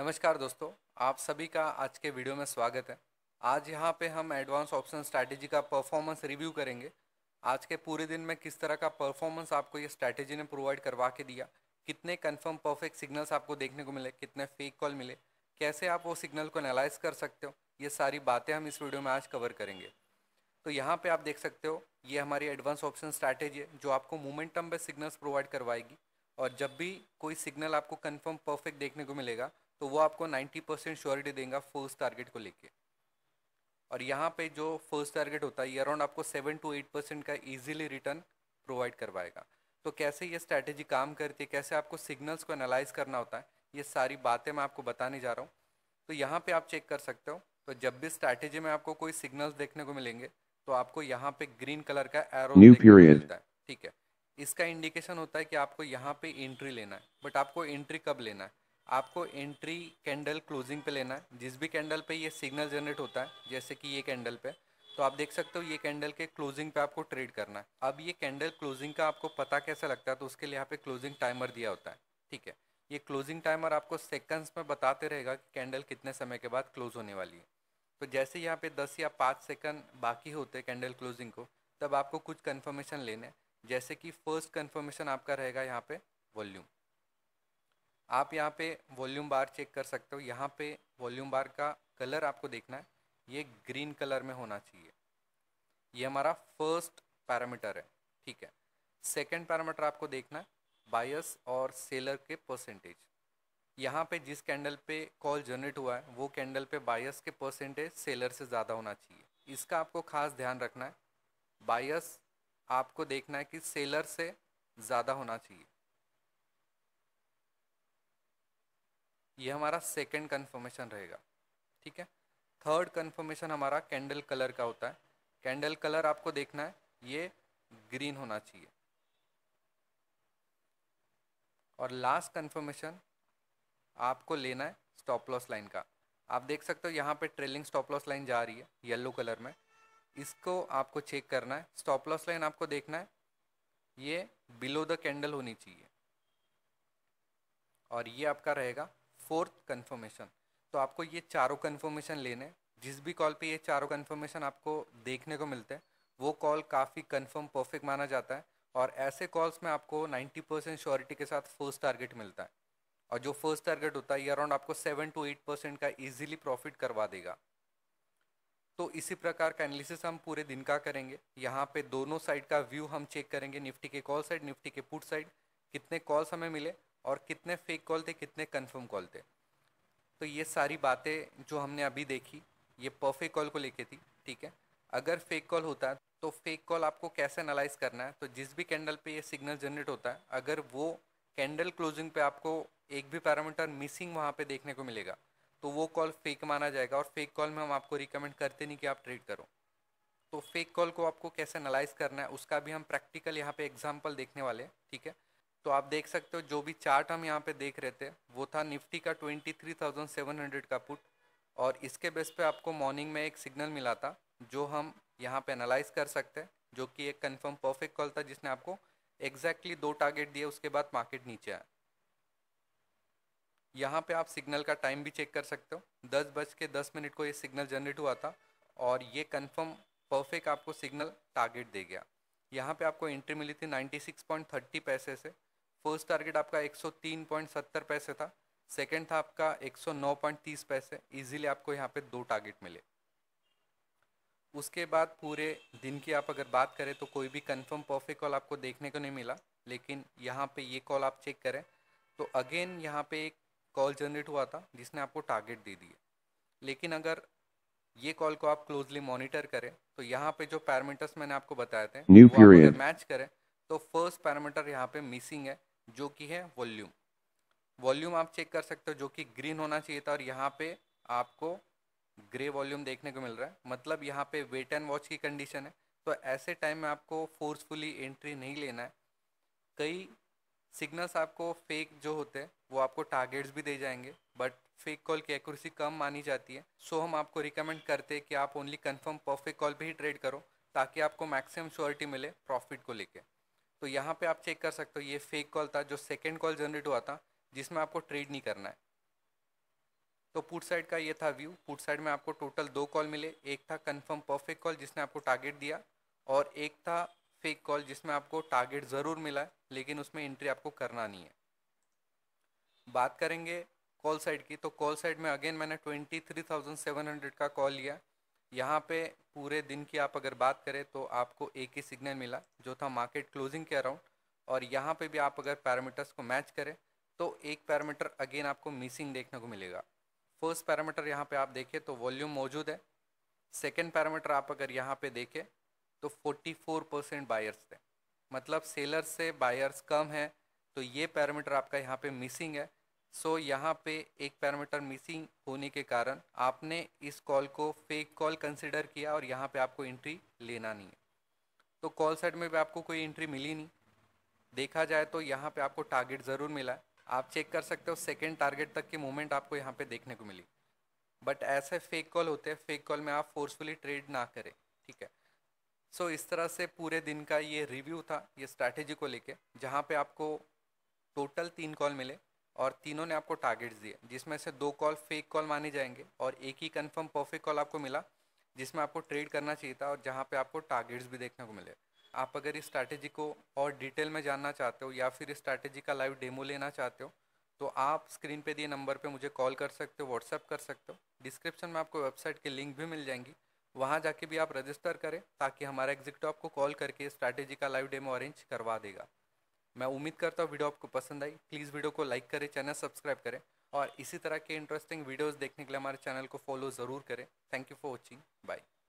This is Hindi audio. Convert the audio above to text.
नमस्कार दोस्तों आप सभी का आज के वीडियो में स्वागत है आज यहाँ पे हम एडवांस ऑप्शन स्ट्रैटेजी का परफॉर्मेंस रिव्यू करेंगे आज के पूरे दिन में किस तरह का परफॉर्मेंस आपको ये स्ट्रैटेजी ने प्रोवाइड करवा के दिया कितने कंफर्म परफेक्ट सिग्नल्स आपको देखने को मिले कितने फेक कॉल मिले कैसे आप वो सिग्नल को एनालाइज कर सकते हो ये सारी बातें हम इस वीडियो में आज कवर करेंगे तो यहाँ पर आप देख सकते हो ये हमारी एडवांस ऑप्शन स्ट्रैटेजी है जो आपको मोमेंटम पर सिग्नल्स प्रोवाइड करवाएगी और जब भी कोई सिग्नल आपको कन्फर्म परफेक्ट देखने को मिलेगा तो वो आपको 90 परसेंट श्योरिटी देगा फर्स्ट टारगेट को लेके और यहाँ पे जो फर्स्ट टारगेट होता है ये अराउंड आपको सेवन टू एट परसेंट का इजीली रिटर्न प्रोवाइड करवाएगा तो कैसे ये स्ट्रैटेजी काम करती है कैसे आपको सिग्नल्स को एनालाइज करना होता है ये सारी बातें मैं आपको बताने जा रहा हूँ तो यहाँ पे आप चेक कर सकते हो तो जब भी स्ट्रैटेजी में आपको कोई सिग्नल्स देखने को मिलेंगे तो आपको यहाँ पे ग्रीन कलर का एरो मिलता है ठीक है इसका इंडिकेशन होता है कि आपको यहाँ पे एंट्री लेना है बट आपको एंट्री कब लेना है आपको एंट्री कैंडल क्लोजिंग पे लेना है जिस भी कैंडल पे ये सिग्नल जनरेट होता है जैसे कि ये कैंडल पे तो आप देख सकते हो ये कैंडल के क्लोजिंग पे आपको ट्रेड करना है अब ये कैंडल क्लोजिंग का आपको पता कैसा लगता है तो उसके लिए यहाँ पे क्लोजिंग टाइमर दिया होता है ठीक है ये क्लोजिंग टाइमर आपको सेकंड्स में बताते रहेगा कि कैंडल कितने समय के बाद क्लोज होने वाली है तो जैसे यहाँ पे दस या पाँच सेकंड बाकी होते हैं कैंडल क्लोजिंग को तब आपको कुछ कन्फर्मेशन लेने जैसे कि फर्स्ट कन्फर्मेशन आपका रहेगा यहाँ पे वॉल्यूम आप यहाँ पे वॉल्यूम बार चेक कर सकते हो यहाँ पे वॉल्यूम बार का कलर आपको देखना है ये ग्रीन कलर में होना चाहिए ये हमारा फर्स्ट पैरामीटर है ठीक है सेकंड पैरामीटर आपको देखना है बायस और सेलर के परसेंटेज यहाँ पे जिस कैंडल पे कॉल जनरेट हुआ है वो कैंडल पे बायस के परसेंटेज सेलर से ज़्यादा होना चाहिए इसका आपको खास ध्यान रखना है बायस आपको देखना है कि सेलर से ज़्यादा होना चाहिए ये हमारा सेकंड कन्फर्मेशन रहेगा ठीक है थर्ड कन्फर्मेशन हमारा कैंडल कलर का होता है कैंडल कलर आपको देखना है ये ग्रीन होना चाहिए और लास्ट कन्फर्मेशन आपको लेना है स्टॉप लॉस लाइन का आप देख सकते हो यहाँ पे ट्रेलिंग स्टॉप लॉस लाइन जा रही है येलो कलर में इसको आपको चेक करना है स्टॉप लॉस लाइन आपको देखना है ये बिलो द कैंडल होनी चाहिए और ये आपका रहेगा फोर्थ कन्फर्मेशन तो आपको ये चारों कन्फर्मेशन लेने जिस भी कॉल पे ये चारों कन्फर्मेशन आपको देखने को मिलते हैं वो कॉल काफ़ी कन्फर्म परफेक्ट माना जाता है और ऐसे कॉल्स में आपको 90 परसेंट श्योरिटी के साथ फर्स्ट टारगेट मिलता है और जो फर्स्ट टारगेट होता है ये अराउंड आपको सेवन टू एट परसेंट का इजीली प्रॉफिट करवा देगा तो इसी प्रकार का एनालिसिस हम पूरे दिन का करेंगे यहाँ पे दोनों साइड का व्यू हम चेक करेंगे निफ्टी के कॉल साइड निफ्टी के पुट साइड कितने कॉल्स हमें मिले और कितने फेक कॉल थे कितने कंफर्म कॉल थे तो ये सारी बातें जो हमने अभी देखी ये परफेक्ट कॉल को लेके थी ठीक है अगर फेक कॉल होता तो फेक कॉल आपको कैसे एनालाइज करना है तो जिस भी कैंडल पे ये सिग्नल जनरेट होता है अगर वो कैंडल क्लोजिंग पे आपको एक भी पैरामीटर मिसिंग वहाँ पे देखने को मिलेगा तो वो कॉल फेक माना जाएगा और फेक कॉल में हम आपको रिकमेंड करते नहीं कि आप ट्रेड करो तो फेक कॉल को आपको कैसे एनालाइज करना है उसका भी हम प्रैक्टिकल यहाँ पे एग्जाम्पल देखने वाले हैं ठीक है तो आप देख सकते हो जो भी चार्ट हम यहाँ पे देख रहे थे वो था निफ्टी का 23,700 का पुट और इसके बेस पे आपको मॉर्निंग में एक सिग्नल मिला था जो हम यहाँ पे एनालाइज कर सकते हैं जो कि एक कंफर्म परफेक्ट कॉल था जिसने आपको एग्जैक्टली exactly दो टारगेट दिए उसके बाद मार्केट नीचे आया यहाँ पे आप सिग्नल का टाइम भी चेक कर सकते हो दस बज के दस मिनट को ये सिग्नल जनरेट हुआ था और ये कंफर्म परफेक्ट आपको सिग्नल टारगेट दे गया यहाँ पे आपको एंट्री मिली थी 96.30 पैसे से फर्स्ट टारगेट आपका 103.70 पैसे था सेकंड था आपका 109.30 पैसे इजीली आपको यहाँ पे दो टारगेट मिले उसके बाद पूरे दिन की आप अगर बात करें तो कोई भी कंफर्म परफेक्ट कॉल आपको देखने को नहीं मिला लेकिन यहाँ पे ये कॉल आप चेक करें तो अगेन यहाँ पे एक कॉल जनरेट हुआ था जिसने आपको टारगेट दे दिए लेकिन अगर ये कॉल को आप क्लोजली मॉनिटर करें तो यहाँ पे जो पैरामीटर्स मैंने आपको बताए थे मैच करें तो फर्स्ट पैरामीटर यहाँ पे मिसिंग है जो कि है वॉल्यूम वॉल्यूम आप चेक कर सकते हो जो कि ग्रीन होना चाहिए था और यहाँ पे आपको ग्रे वॉल्यूम देखने को मिल रहा है मतलब यहाँ पे वेट एंड वॉच की कंडीशन है तो ऐसे टाइम में आपको फोर्सफुली एंट्री नहीं लेना है कई सिग्नल्स आपको फेक जो होते हैं वो आपको टारगेट्स भी दे जाएंगे बट फेक कॉल की एक्यूरेसी कम मानी जाती है सो हम आपको रिकमेंड करते हैं कि आप ओनली कंफर्म परफेक्ट कॉल पर ही ट्रेड करो ताकि आपको मैक्सिमम श्योरिटी मिले प्रॉफिट को लेकर तो यहाँ पे आप चेक कर सकते हो ये फेक कॉल था जो सेकेंड कॉल जनरेट हुआ था जिसमें आपको ट्रेड नहीं करना है तो पुट साइड का ये था व्यू पुट साइड में आपको टोटल दो कॉल मिले एक था कंफर्म परफेक्ट कॉल जिसने आपको टारगेट दिया और एक था फेक कॉल जिसमें आपको टारगेट ज़रूर मिला है लेकिन उसमें एंट्री आपको करना नहीं है बात करेंगे कॉल साइड की तो कॉल साइड में अगेन मैंने twenty three thousand seven hundred का कॉल लिया यहाँ पे पूरे दिन की आप अगर बात करें तो आपको एक ही सिग्नल मिला जो था मार्केट क्लोजिंग के अराउंड और यहाँ पे भी आप अगर पैरामीटर्स को मैच करें तो एक पैरामीटर अगेन आपको मिसिंग देखने को मिलेगा फर्स्ट पैरामीटर यहाँ पे आप देखें तो वॉल्यूम मौजूद है सेकेंड पैरामीटर आप अगर यहाँ पे देखें तो 44 परसेंट बायर्स थे मतलब सेलर से बायर्स कम है तो ये पैरामीटर आपका यहाँ पे मिसिंग है सो so, यहाँ पे एक पैरामीटर मिसिंग होने के कारण आपने इस कॉल को फेक कॉल कंसिडर किया और यहाँ पे आपको एंट्री लेना नहीं है तो कॉल साइड में भी आपको कोई एंट्री मिली नहीं देखा जाए तो यहाँ पे आपको टारगेट ज़रूर मिला है आप चेक कर सकते हो सेकेंड टारगेट तक की मूवमेंट आपको यहाँ पे देखने को मिली बट ऐसे फेक कॉल होते हैं फेक कॉल में आप फोर्सफुली ट्रेड ना करें ठीक है सो so, इस तरह से पूरे दिन का ये रिव्यू था ये स्ट्रैटेजी को लेके जहाँ पे आपको टोटल तीन कॉल मिले और तीनों ने आपको टारगेट्स दिए जिसमें से दो कॉल फेक कॉल माने जाएंगे और एक ही कंफर्म परफेक्ट कॉल आपको मिला जिसमें आपको ट्रेड करना चाहिए था और जहाँ पे आपको टारगेट्स भी देखने को मिले आप अगर इस स्ट्रैटेजी को और डिटेल में जानना चाहते हो या फिर इस स्ट्रैटेजी का लाइव डेमो लेना चाहते हो तो आप स्क्रीन पे दिए नंबर पे मुझे कॉल कर सकते हो व्हाट्सअप कर सकते हो डिस्क्रिप्शन में आपको वेबसाइट की लिंक भी मिल जाएंगी वहाँ जाके भी आप रजिस्टर करें ताकि हमारा एग्जिक्टो आपको कॉल करके स्ट्रैटेजी का लाइव डेमो अरेंज करवा देगा मैं उम्मीद करता हूँ वीडियो आपको पसंद आई प्लीज़ वीडियो को लाइक करें चैनल सब्सक्राइब करें और इसी तरह के इंटरेस्टिंग वीडियोस देखने के लिए हमारे चैनल को फॉलो ज़रूर करें thank you for watching bye